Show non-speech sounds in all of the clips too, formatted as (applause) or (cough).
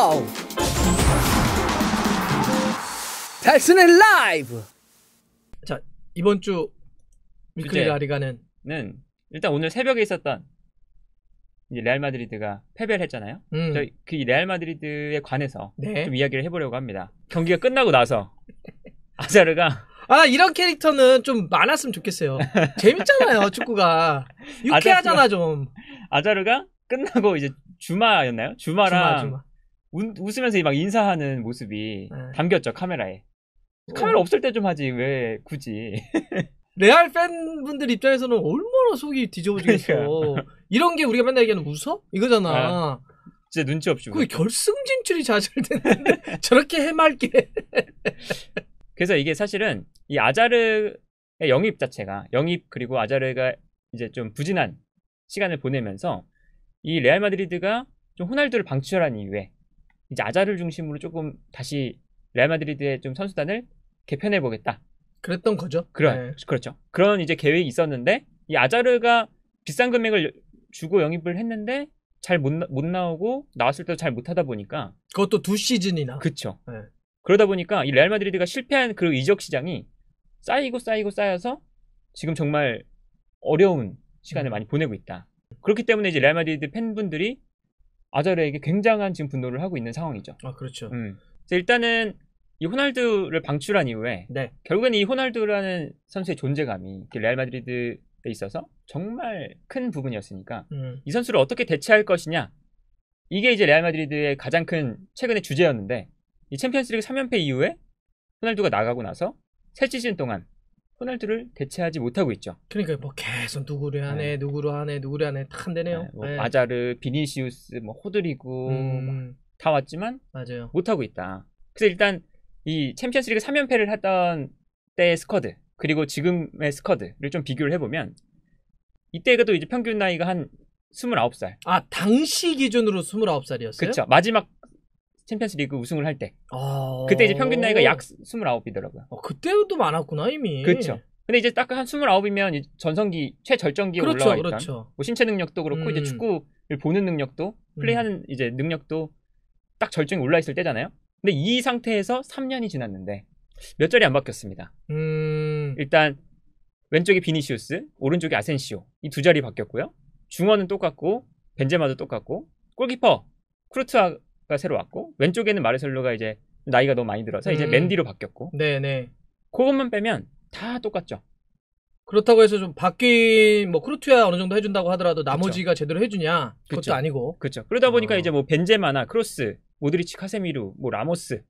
와우! 달슨의 라이브! 자, 이번 주미클리 라리가는 는 일단 오늘 새벽에 있었던 이제 레알 마드리드가 패배를 했잖아요. 음. 저희 그 레알 마드리드에 관해서 네. 좀 이야기를 해보려고 합니다. 경기가 끝나고 나서 (laughs) 아자르가 아 이런 캐릭터는 좀 많았으면 좋겠어요. 재밌잖아요 (laughs) 축구가 유쾌하잖아 아자르가, 좀. 아자르가 끝나고 이제 주마였나요? 주마랑 주마, 주마. 웃, 으면서막 인사하는 모습이 네. 담겼죠 카메라에. 어. 카메라 어. 없을 때 좀 하지 왜 굳이? (laughs) 레알 팬분들 입장에서는 얼마나 속이 뒤져지겠어. 그러니까. 이런 게 우리가 맨날 얘기하는 무어 이거잖아. 아, 진짜 눈치 없이. 그 결승 진출이 좌절됐는 (laughs) 저렇게 해맑게. (laughs) 그래서 이게 사실은 이 아자르의 영입 자체가 영입 그리고 아자르가 이제 좀 부진한 시간을 보내면서 이 레알 마드리드가 좀 호날두를 방출한 이유에 이제 아자를 중심으로 조금 다시 레알 마드리드의 좀 선수단을 개편해 보겠다. 그랬던 거죠. 그런 네. 그렇죠. 그런 이제 계획이 있었는데 이 아자르가 비싼 금액을 주고 영입을 했는데 잘 못못 못 나오고 나왔을 때도 잘 못하다 보니까 그것도 두 시즌이나 그렇죠. 네. 그러다 보니까 이 레알 마드리드가 실패한 그 이적 시장이 쌓이고 쌓이고 쌓여서 지금 정말 어려운 시간을 음. 많이 보내고 있다. 그렇기 때문에 이제 레알 마드리드 팬분들이 아자르에게 굉장한 지금 분노를 하고 있는 상황이죠. 아 그렇죠. 음. 그래서 일단은 이 호날두를 방출한 이후에 네. 결국은이 호날두라는 선수의 존재감이 레알 마드리드에 있어서 정말 큰 부분이었으니까 음. 이 선수를 어떻게 대체할 것이냐 이게 이제 레알 마드리드의 가장 큰 최근의 주제였는데 이 챔피언스리그 3연패 이후에 호날두가 나가고 나서 세 시즌 동안 호날두를 대체하지 못하고 있죠. 그러니까 뭐 계속 누구를 네. 하네, 네. 누구를 하네, 누구를 하네 탁 되네요. 네, 뭐 네. 마자르, 비니시우스, 뭐 호드리고 음... 다 왔지만 맞아요. 못하고 있다. 그래서 일단 이 챔피언스리그 3연패를 했던 때의 스쿼드 그리고 지금의 스쿼드를 좀 비교를 해보면 이때가 또 이제 평균 나이가 한 29살. 아 당시 기준으로 29살이었어요? 그렇죠. 마지막 챔피언스 리그 우승을 할 때. 아... 그때 이제 평균 나이가 약 29이더라고요. 아, 그때도 많았구나, 이미. 그렇죠. 근데 이제 딱 한 29이면 전성기, 최절정기에 그렇죠, 올라와 있던. 그렇죠. 뭐 신체 능력도 그렇고, 음... 이제 축구를 보는 능력도, 플레이하는 음... 이제 능력도 딱 절정에 올라있을 때잖아요. 근데 이 상태에서 3년이 지났는데, 몇 절이 안 바뀌었습니다. 음... 일단, 왼쪽이 비니시우스, 오른쪽이 아센시오. 이 두 자리 바뀌었고요. 중원은 똑같고, 벤제마도 똑같고, 골키퍼, 크루트와 가 새로 왔고 왼쪽에는 마르셀로가 이제 나이가 너무 많이 들어서 음. 이제 맨디로 바뀌었고 네네 그것만 빼면 다 똑같죠. 그렇다고 해서 좀 바뀐 뭐 크루트야 어느 정도 해준다고 하더라도 나머지가 제대로 해주냐 그것도 아니고 그렇죠. 그러다 보니까 어. 이제 뭐 벤제마나 크로스, 모드리치, 카세미루, 뭐 라모스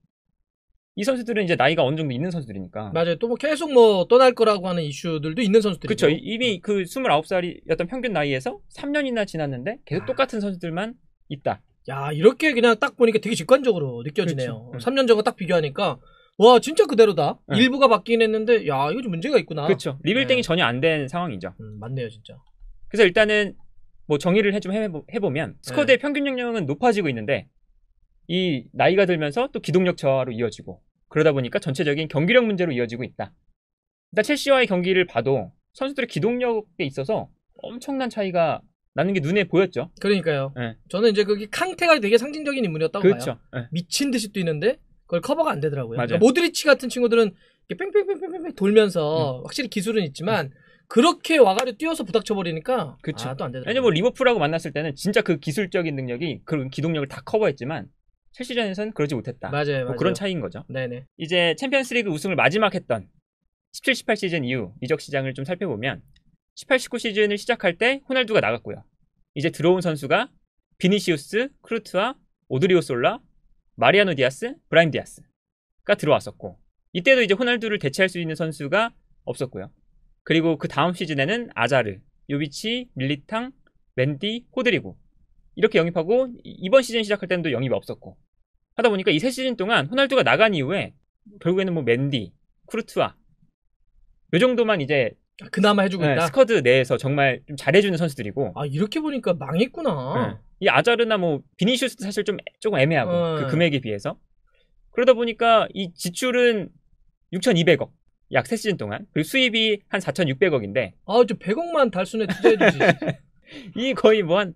이 선수들은 이제 나이가 어느 정도 있는 선수들이니까 맞아요. 또 뭐 계속 뭐 떠날 거라고 하는 이슈들도 있는 선수들이 그렇죠. 이미 그 29살이었던 평균 나이에서 3년이나 지났는데 계속 아. 똑같은 선수들만 있다. 야 이렇게 그냥 딱 보니까 되게 직관적으로 느껴지네요. 그렇죠. 3년 음. 전과 딱 비교하니까 와 진짜 그대로다. 네. 일부가 바뀌긴 했는데 야 이거 좀 문제가 있구나. 그렇죠. 리빌딩이 네. 전혀 안 된 상황이죠. 음, 맞네요 진짜. 그래서 일단은 뭐 정의를 좀 해보면 스쿼드의 네. 평균 연령은 높아지고 있는데 이 나이가 들면서 또 기동력 저하로 이어지고 그러다 보니까 전체적인 경기력 문제로 이어지고 있다. 일단 첼시와의 경기를 봐도 선수들의 기동력에 있어서 엄청난 차이가 라는 게 눈에 보였죠. 그러니까요. 네. 저는 이제 그게 캉테가 되게 상징적인 인물이었다고 그렇죠. 봐요. 예. 네. 미친 듯이 뛰는데 그걸 커버가 안 되더라고요. 맞아요. 그러니까 모드리치 같은 친구들은 뺑뺑뺑뺑뺑 돌면서 음. 확실히 기술은 있지만 음. 그렇게 와가지고 뛰어서 부닥쳐 버리니까 그쵸. 아, 또안 되더라고요. 왜냐면 뭐 리버풀하고 만났을 때는 진짜 그 기술적인 능력이 그런 기동력을 다 커버했지만 첼시전에서는 그러지 못했다. 맞아요, 뭐 맞아요. 뭐 그런 차이인 거죠. 네네. 이제 챔피언스리그 우승을 마지막 했던 17, 18 시즌 이후 이적 시장을 좀 살펴보면 18, 19 시즌을 시작할 때 호날두가 나갔고요. 이제 들어온 선수가 비니시우스, 크루트와 오드리오 솔라, 마리아노 디아스, 브라임 디아스가 들어왔었고 이때도 이제 호날두를 대체할 수 있는 선수가 없었고요. 그리고 그 다음 시즌에는 아자르, 요비치, 밀리탕, 맨디, 호드리고 이렇게 영입하고 이번 시즌 시작할 때는 영입이 없었고 하다 보니까 이 세 시즌 동안 호날두가 나간 이후에 결국에는 뭐 맨디, 크루트와 요 정도만 이제 그나마 해주고 네, 있다. 스쿼드 내에서 정말 좀 잘해주는 선수들이고. 아 이렇게 보니까 망했구나. 네. 이 아자르나 뭐 비니슈스도 사실 좀 조금 애매하고 네. 그 금액에 비해서 그러다 보니까 이 지출은 6,200억 약 3시즌 동안 그리고 수입이 한 4,600억인데. 아저 100억만 달순에 투자해 주지이 (laughs) 거의 뭐 한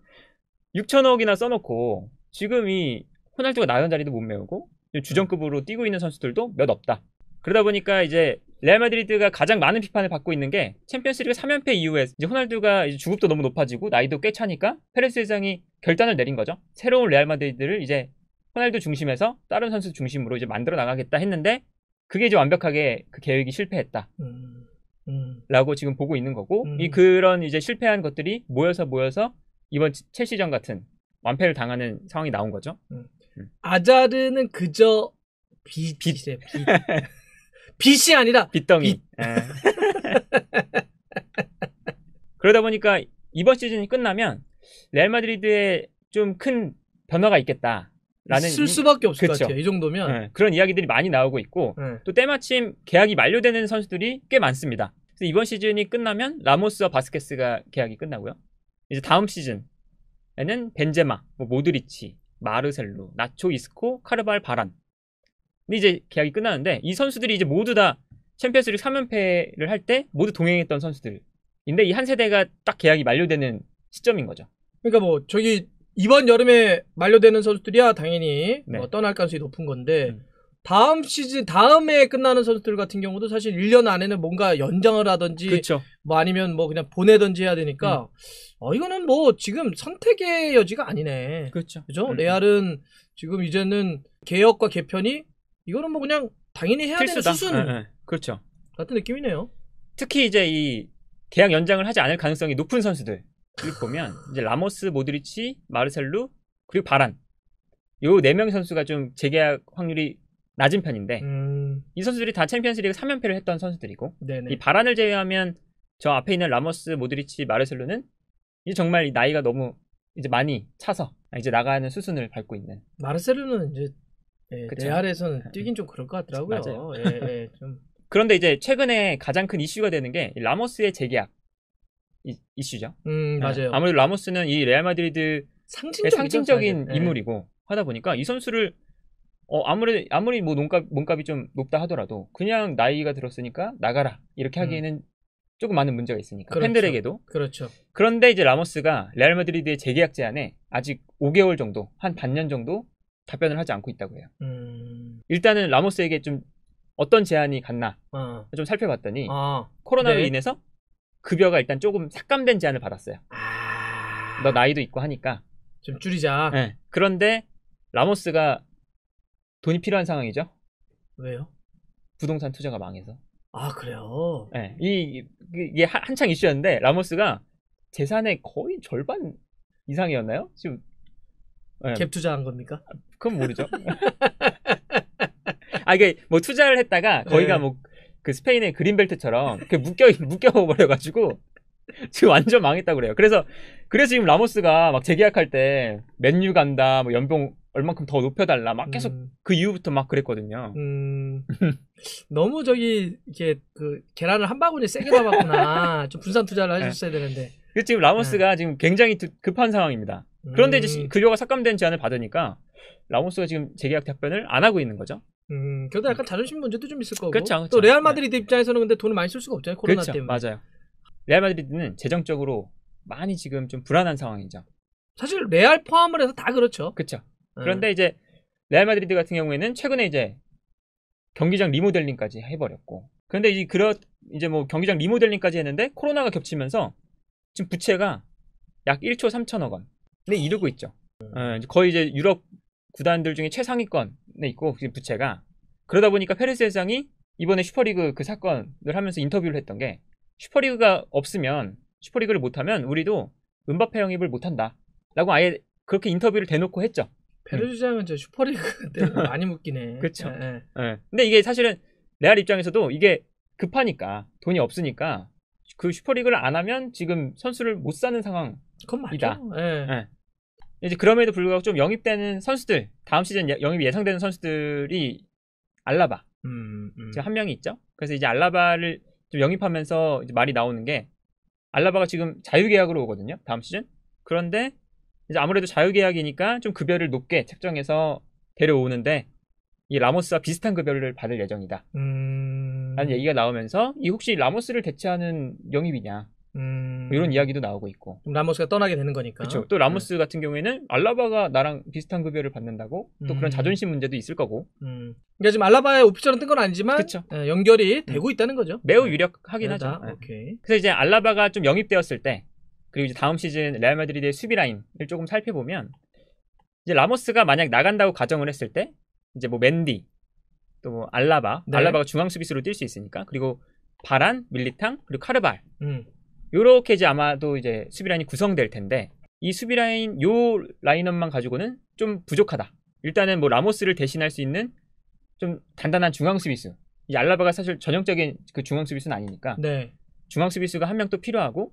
6,000억이나 써놓고 지금 이 호날두가 나은 자리도 못 메우고 주전급으로 뛰고 있는 선수들도 몇 없다. 그러다 보니까 이제 레알 마드리드가 가장 많은 비판을 받고 있는 게 챔피언스리그 3연패 이후에 이제 호날두가 이제 주급도 너무 높아지고 나이도 꽤 차니까 페레스 회장이 결단을 내린 거죠. 새로운 레알 마드리드를 이제 호날두 중심에서 다른 선수 중심으로 이제 만들어 나가겠다 했는데 그게 이제 완벽하게 그 계획이 실패했다. 음, 음. 라고 지금 보고 있는 거고 음. 이 그런 이제 실패한 것들이 모여서 모여서 이번 첼시전 같은 완패를 당하는 상황이 나온 거죠. 음. 음. 아자르는 그저 비, 빛, 빛. 빛. (laughs) 빛이 아니라 빗덩이. 예. (laughs) 그러다 보니까 이번 시즌이 끝나면 레알 마드리드에 좀 큰 변화가 있겠다. 라는 쓸 수밖에 없을 그쵸. 것 같아요. 이 정도면 네, 그런 이야기들이 많이 나오고 있고 네. 또 때마침 계약이 만료되는 선수들이 꽤 많습니다. 그래서 이번 시즌이 끝나면 라모스와 바스케스가 계약이 끝나고요. 이제 다음 시즌에는 벤제마, 뭐 모드리치, 마르셀로, 나초 이스코, 카르발 바란 근데 이제 계약이 끝나는데 이 선수들이 이제 모두 다 챔피언스리그 3연패를 할 때 모두 동행했던 선수들인데 이 한 세대가 딱 계약이 만료되는 시점인 거죠. 그러니까 뭐 저기 이번 여름에 만료되는 선수들이야 당연히 네. 어, 떠날 가능성이 높은 건데 음. 다음 시즌 다음에 끝나는 선수들 같은 경우도 사실 1년 안에는 뭔가 연장을 하든지 그쵸. 그렇죠. 뭐 아니면 뭐 그냥 보내든지 해야 되니까 음. 어 이거는 뭐 지금 선택의 여지가 아니네. 그렇죠. 그죠? 음. 음. 레알은 지금 이제는 개혁과 개편이 이거는 뭐 그냥 당연히 해야 필수다. 되는 수순 네, 네. 그렇죠. 같은 느낌이네요. 특히 이제 이 계약 연장을 하지 않을 가능성이 높은 선수들 보면 이제 라모스, 모드리치, 마르셀루 그리고 바란 요 네 명 선수가 좀 재계약 확률이 낮은 편인데 음... 이 선수들이 다 챔피언스리그 3연패를 했던 선수들이고 네네. 이 바란을 제외하면 저 앞에 있는 라모스, 모드리치, 마르셀루는 이제 정말 나이가 너무 이제 많이 차서 이제 나가는 수순을 밟고 있는 마르셀루는 이제 네, 그쵸? 내알에서는 음. 뛰긴 좀 그럴 것 같더라고요. 맞아요. 예, 예, (laughs) 좀. 그런데 이제 최근에 가장 큰 이슈가 되는 게 라모스의 재계약 이, 이슈죠. 음, 예, 맞아요. 아무래도 라모스는 이 레알 마드리드 상징적인, 상징적인 예. 인물이고 하다 보니까 이 선수를 어, 아무리, 아무리 뭐 몸값, 몸값이 좀 높다 하더라도 그냥 나이가 들었으니까 나가라. 이렇게 음. 하기에는 음. 조금 많은 문제가 있으니까. 그렇죠. 팬들에게도. 그렇죠. 그런데 이제 라모스가 레알 마드리드의 재계약 제한에 아직 5개월 정도, 한 반년 정도 답변을 하지 않고 있다고 해요. 음... 일단은 라모스에게 좀 어떤 제안이 갔나 어. 좀 살펴봤더니 어. 코로나로 네. 인해서 급여가 일단 조금 삭감된 제안을 받았어요. 아... 너 나이도 있고 하니까 좀 줄이자. 네. 그런데 라모스가 돈이 필요한 상황이죠. 왜요? 부동산 투자가 망해서. 아 그래요? 네. 이 이게 한창 이슈였는데 라모스가 재산의 거의 절반 이상이었나요? 지금 예. 갭 투자한 겁니까? 그건 모르죠. (laughs) 아 이게 뭐 투자를 했다가 거기가 네. 예. 뭐그 스페인의 그린벨트처럼 그 묶여 묶여 버려가지고 지금 완전 망했다고 그래요. 그래서 그래서 지금 라모스가 막 재계약할 때 맨유 간다, 뭐 연봉 얼만큼 더 높여달라 막 계속 음. 그 이후부터 막 그랬거든요. 음. (laughs) 너무 저기 이게 그 계란을 한 바구니 세게 담았구나. 좀 분산 투자를 (laughs) 예. 해주셔야 네. 되는데. 지금 라모스가 네. 지금 굉장히 급한 상황입니다. 그런데 이제 그여가 음. 삭감된 제안을 받으니까 라모스가 지금 재계약 답변을 안 하고 있는 거죠. 음, 그래도 약간 자존심 문제도 좀 있을 거고. 그렇죠, 그렇죠. 또 레알 마드리드 네. 입장에서는 근데 돈을 많이 쓸 수가 없잖아요. 코로나 그렇죠, 때문에. 맞아요. 레알 마드리드는 재정적으로 많이 지금 좀 불안한 상황이죠. 사실 레알 포함을 해서 다 그렇죠. 그렇죠. 그런데 이제 레알 마드리드 같은 경우에는 최근에 이제 경기장 리모델링까지 해버렸고. 그런데 이제 그런 이제 뭐 경기장 리모델링까지 했는데 코로나가 겹치면서 지금 부채가 약 1조 3천억 원. 근데 네, 이루고 있죠. 어, 거의 이제 유럽 구단들 중에 최상위권에 있고 부채가 그러다 보니까 페르스 회장이 이번에 슈퍼리그 그 사건을 하면서 인터뷰를 했던 게 슈퍼리그가 없으면 슈퍼리그를 못하면 우리도 은바페 영입을 못한다라고 아예 그렇게 인터뷰를 대놓고 했죠. 페르주장은 음. 저 슈퍼리그 (laughs) 때 (laughs) 많이 묶이네. 그렇죠. 네. 근데 이게 사실은 레알 입장에서도 이게 급하니까 돈이 없으니까 그 슈퍼리그를 안 하면 지금 선수를 못 사는 상황이다. 그건 맞죠. 네. 이제 그럼에도 불구하고 좀 영입되는 선수들 다음 시즌 예, 영입 예상되는 선수들이 알라바 음, 음. 지금 한 명이 있죠. 그래서 이제 알라바를 좀 영입하면서 이제 말이 나오는 게 알라바가 지금 자유계약으로 오거든요. 다음 시즌. 그런데 이제 아무래도 자유계약이니까 좀 급여를 높게 책정해서 데려오는데 이 라모스와 비슷한 급여를 받을 예정이다. 음... 라는 얘기가 나오면서 이 혹시 라모스를 대체하는 영입이냐? 음... 이런 이야기도 나오고 있고. 라모스가 떠나게 되는 거니까. 그렇또 라모스 음. 같은 경우에는 알라바가 나랑 비슷한 급여를 받는다고 또 음. 그런 자존심 문제도 있을 거고. 음. 그러 그러니까 지금 알라바의 오피셜은 뜬 건 아니지만 예, 연결이 음. 되고 있다는 거죠. 매우 네. 유력하긴 네. 하죠. 네. 오케이. 그래서 이제 알라바가 좀 영입되었을 때 그리고 이제 다음 시즌 레알 마드리드의 수비 라인을 조금 살펴보면 이제 라모스가 만약 나간다고 가정을 했을 때 이제 뭐 맨디 또 뭐 알라바, 네. 알라바가 중앙 수비수로 뛸 수 있으니까 그리고 바란, 밀리탕 그리고 카르발 음. 이렇게 이제 아마도 이제 수비 라인이 구성될 텐데 이 수비 라인 요 라인업만 가지고는 좀 부족하다. 일단은 뭐 라모스를 대신할 수 있는 좀 단단한 중앙 수비수. 이 알라바가 사실 전형적인 그 중앙 수비수는 아니니까 네. 중앙 수비수가 한 명 또 필요하고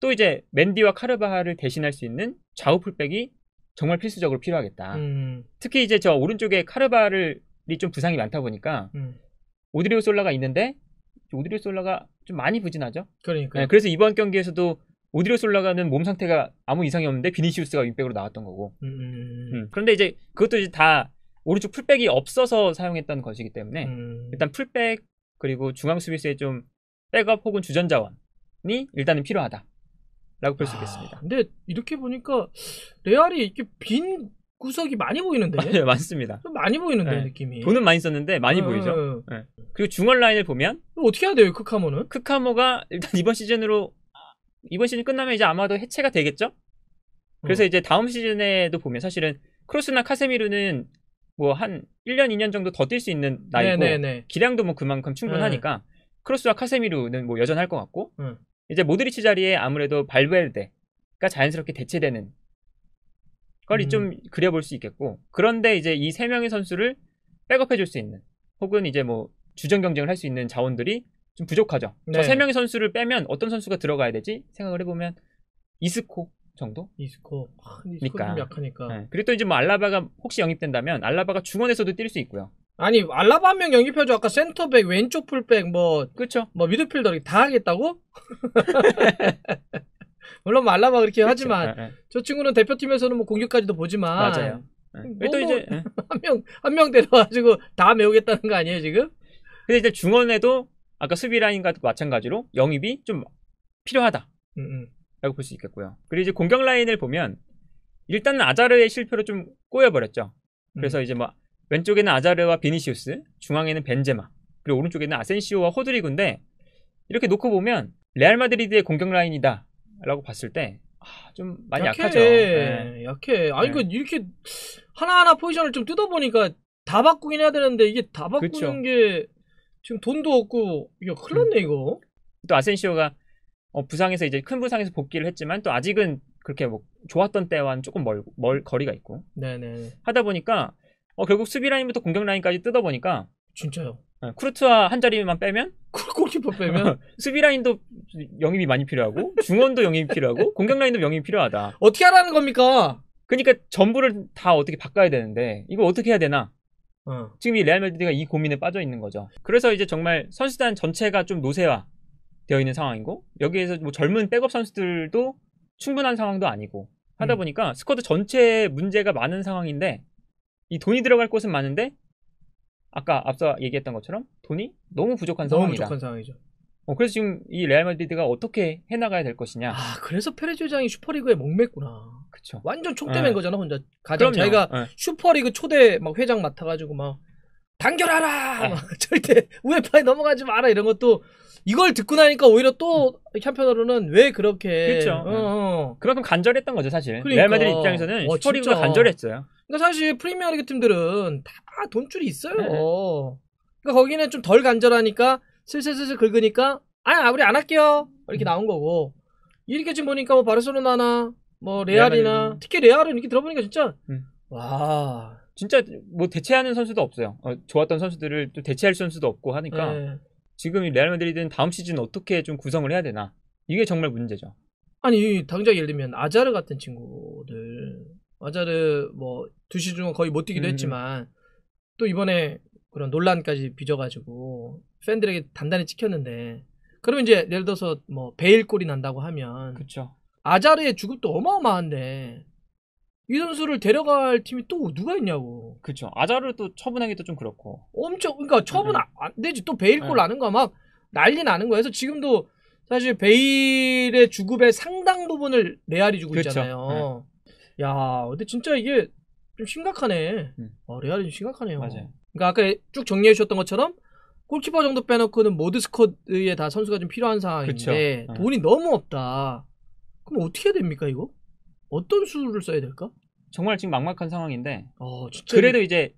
또 이제 맨디와 카르바하를 대신할 수 있는 좌우 풀백이 정말 필수적으로 필요하겠다. 음. 특히 이제 저 오른쪽에 카르바를이 좀 부상이 많다 보니까 음. 오드리오 솔라가 있는데 오드리 솔라가 좀 많이 부진하죠. 그러니까. 네, 그래서 이번 경기에서도 오드리 솔라가는 몸 상태가 아무 이상이 없는데 비니시우스가 윙백으로 나왔던 거고. 음 음, 음, 음... 음, 그런데 이제 그것도 이제 다 오른쪽 풀백이 없어서 사용했던 것이기 때문에 음... 일단 풀백 그리고 중앙 수비수의 좀 백업 혹은 주전 자원이 일단은 필요하다라고 볼수 아... 있겠습니다. 근데 이렇게 보니까 레알이 이게 렇빈 구석이 많이 보이는데. 맞아요, (laughs) 맞습니다. 네, 많이 보이는데 네. 느낌이. 돈은 많이 썼는데 많이 어, 어, 어. 네. 보이죠. 그리고 중얼 라인을 보면 어떻게 해야 돼요, 크카모는? 크카모가 일단 이번 시즌으로 이번 시즌 끝나면 이제 아마도 해체가 되겠죠? 그래서 어. 이제 다음 시즌에도 보면 사실은 크로스나 카세미루는뭐 한 1년, 2년 정도 더 뛸 수 있는 나이고 네네네. 네, 네. 기량도 뭐 그만큼 충분하니까 크로스와 카세미루는뭐 여전할 것 같고 이제 모드리치 자리에 아무래도 발베르데가 자연스럽게 대체되는 그걸 음. 좀 그려볼 수 있겠고 그런데 이제 이 세 명의 선수를 백업해 줄 수 있는 혹은 이제 뭐 주전 경쟁을 할 수 있는 자원들이 좀 부족하죠. 네. 저세 명의 선수를 빼면 어떤 선수가 들어가야 되지 생각을 해보면 이스코 정도? 이스코. 아, 이스코니 그러니까. 약하니까. 네. 그리고 또 이제 뭐 알라바가 혹시 영입된다면 알라바가 중원에서도 뛸 수 있고요. 아니 알라바 한 명 영입해줘 아까 센터백 왼쪽 풀백 뭐 그렇죠 뭐 미드필더 다 하겠다고? (laughs) 물론 말라마 그렇게 그렇죠. 하지만 예, 예. 저 친구는 대표팀에서는 뭐 공격까지도 보지만 맞아요. 예. 음, 뭐, 또 이제 뭐 (laughs) 한명 한 명 데려가지고 다 메우겠다는 거 아니에요 지금? 근데 이제 중원에도 아까 수비 라인과 마찬가지로 영입이 좀 필요하다라고 음, 음. 볼수 있겠고요. 그리고 이제 공격 라인을 보면 일단은 아자르의 실패로 좀 꼬여버렸죠. 그래서 음. 이제 뭐 왼쪽에는 아자르와 비니시우스, 중앙에는 벤제마, 그리고 오른쪽에는 아센시오와 호드리군데 이렇게 놓고 보면 레알 마드리드의 공격 라인이다 라고 봤을 때, 아, 좀 많이 약해, 약하죠. 네. 약해. 아니, 네. 그, 이렇게 하나하나 포지션을 좀 뜯어보니까 다 바꾸긴 해야 되는데, 이게 다 바꾸는 그쵸. 게 지금 돈도 없고, 이게 큰일 났네, 음. 이거. 또 아센시오가 어, 부상에서 이제 큰 부상에서 복귀를 했지만, 또 아직은 그렇게 뭐 좋았던 때와는 조금 멀, 멀 거리가 있고. 네네. 하다 보니까, 어, 결국 수비 라인부터 공격 라인까지 뜯어보니까. 진짜요. 쿠르트와 한 자리만 빼면 그 골키퍼 빼면 (laughs) 수비 라인도 영입이 많이 필요하고 중원도 영입이 필요하고 (laughs) 공격 라인도 영입이 필요하다. 어떻게 하라는 겁니까? 그러니까 전부를 다 어떻게 바꿔야 되는데 이거 어떻게 해야 되나? 어. 지금 이 레알 마드리드가 이 고민에 빠져 있는 거죠. 그래서 이제 정말 선수단 전체가 좀 노쇠화 되어 있는 상황이고 여기에서 뭐 젊은 백업 선수들도 충분한 상황도 아니고 하다 음. 보니까 음. 스쿼드 전체에 문제가 많은 상황인데 이 돈이 들어갈 곳은 많은데 아까 앞서 얘기했던 것처럼 돈이 너무 부족한 너무 상황이다. 부족한 상황이죠. 어, 그래서 지금 이 레알 마드리드가 어떻게 해나가야 될 것이냐. 아, 그래서 페레회장이 슈퍼리그에 목맸구나. 그쵸. 완전 예. 촉대맨 네. 거잖아, 혼자. 가장 그럼요. 자기가 네. 슈퍼리그 초대 막 회장 맡아가지고 막, 당겨라라! 예. 막 (laughs) 절대 우에파에 넘어가지 마라! 이런 것도 이걸 듣고 나니까 오히려 또 한편으로는 왜 그렇게 그렇죠. 어, 네. 어. 그만큼 간절했던 거죠 사실. 그러니까. 레알 마드리 입장에서는 어, 슈퍼리그가 간절했어요. 그러니까 사실 프리미어리그 팀들은 다 돈줄이 있어요. 네. 그러니까 거기는 좀 덜 간절하니까 슬슬슬슬 긁으니까 아 우리 안 할게요 이렇게 음. 나온 거고 이렇게 지금 보니까 뭐 바르셀로나나 뭐 레알이나 레알은... 특히 레알은 이렇게 들어보니까 진짜 음. 와 진짜 뭐 대체하는 선수도 없어요. 어, 좋았던 선수들을 또 대체할 선수도 없고 하니까 네. 지금 이 레알 마드리드는 다음 시즌 어떻게 좀 구성을 해야 되나 이게 정말 문제죠. 아니 당장 예를 들면 아자르 같은 친구들 아자르 뭐 두 시즌 거의 못 뛰기도 음. 했지만 또 이번에 그런 논란까지 빚어가지고 팬들에게 단단히 찍혔는데 그러면 이제 예를 들어서 뭐 베일골이 난다고 하면 그쵸. 아자르의 주급도 어마어마한데 이 선수를 데려갈 팀이 또 누가 있냐고. 그렇죠. 아자를 또 처분하기도 좀 그렇고. 엄청 그니까 처분 네. 안 되지. 또 베일골 네. 나는 거야막 난리 나는 거야그래서 지금도 사실 베일의 주급의 상당 부분을 레알이 주고 그렇 있잖아요. 네. 야, 근데 진짜 이게 좀 심각하네. 음. 아, 레알이 좀 심각하네요. 맞아요. 그러니까 아까 쭉 정리해 주셨던 것처럼 골키퍼 정도 빼놓고는 모드 스쿼드에 다 선수가 좀 필요한 상황인데 그렇 네. 돈이 너무 없다. 그럼 어떻게 해야 됩니까 이거? 어떤 수를 써야 될까? 정말 지금 막막한 상황인데 어, 진짜 그래도 이제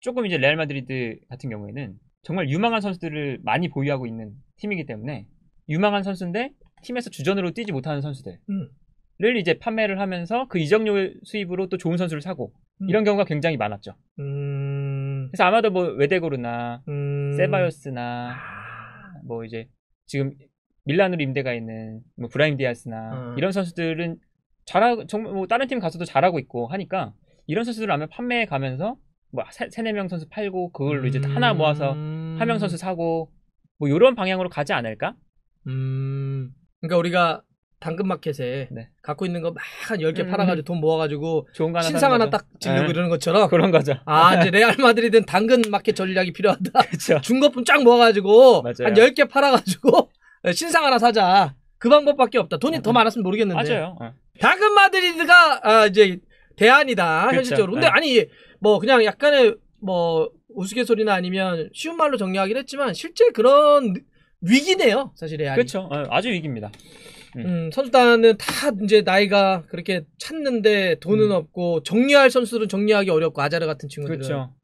조금 이제 레알 마드리드 같은 경우에는 정말 유망한 선수들을 많이 보유하고 있는 팀이기 때문에 유망한 선수인데 팀에서 주전으로 뛰지 못하는 선수들을 음. 이제 판매를 하면서 그 이적료 수입으로 또 좋은 선수를 사고 음. 이런 경우가 굉장히 많았죠. 음... 그래서 아마도 뭐 외데고르나 음. 세바이오스나 아. 뭐 이제 지금 밀란으로 임대가 있는 뭐 브라임 디아스나 음. 이런 선수들은 잘하 고 정말 뭐 다른 팀 가서도 잘하고 있고 하니까 이런 선수들 하면 판매에 가면서 뭐 세, 네 명 선수 팔고 그걸로 이제 하나 음. 모아서 한 명 선수 사고 뭐 이런 방향으로 가지 않을까? 음. 그러니까 우리가 당근마켓에 네. 갖고 있는 거 막 한 10개 음. 팔아가지고 돈 모아가지고 좋은 하나 신상 하나 딱 지르고 네. 이러는 것처럼 그런 거죠. 아, 이제 레알 마드리드는 당근마켓 전략이 필요하다. (laughs) 그렇죠. 중고품 쫙 모아가지고 맞아요. 한 10개 팔아가지고 (laughs) 신상 하나 사자. 그 방법밖에 없다. 돈이 네. 더 많았으면 모르겠는데. 맞아요. 네. 작은 마드리드가 아, 이제 대안이다 그쵸. 현실적으로. 근데 네. 아니 뭐 그냥 약간의 뭐 우스갯소리나 아니면 쉬운 말로 정리하긴 기 했지만 실제 그런 위기네요 사실 레알이. 그렇죠. 아주 위기입니다. 음. 음, 선수단은 다 이제 나이가 그렇게 찼는데 돈은 음. 없고 정리할 선수들은 정리하기 어렵고 아자르 같은 친구들은 그렇죠.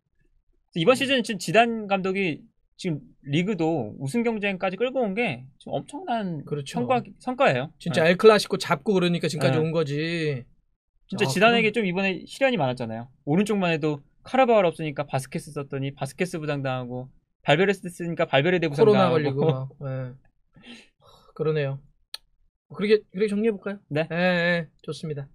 이번 시즌 지금 지단 감독이 지금 리그도 우승 경쟁까지 끌고 온 게 엄청난 그렇죠. 성과 성과예요. 진짜 네. 엘클라시코 잡고 그러니까 지금까지 네. 온 거지. 진짜 아, 지단에게 그럼... 좀 이번에 시련이 많았잖아요. 오른쪽만 해도 카라바월 없으니까 바스켓스 썼더니 바스켓스 부상당하고 발베레스 쓰니까 발베레대 부상당하고 코로나 걸리고 막. (laughs) 네. 그러네요. 그렇게 그렇게 정리해 볼까요? 네. 네, 네. 네, 좋습니다.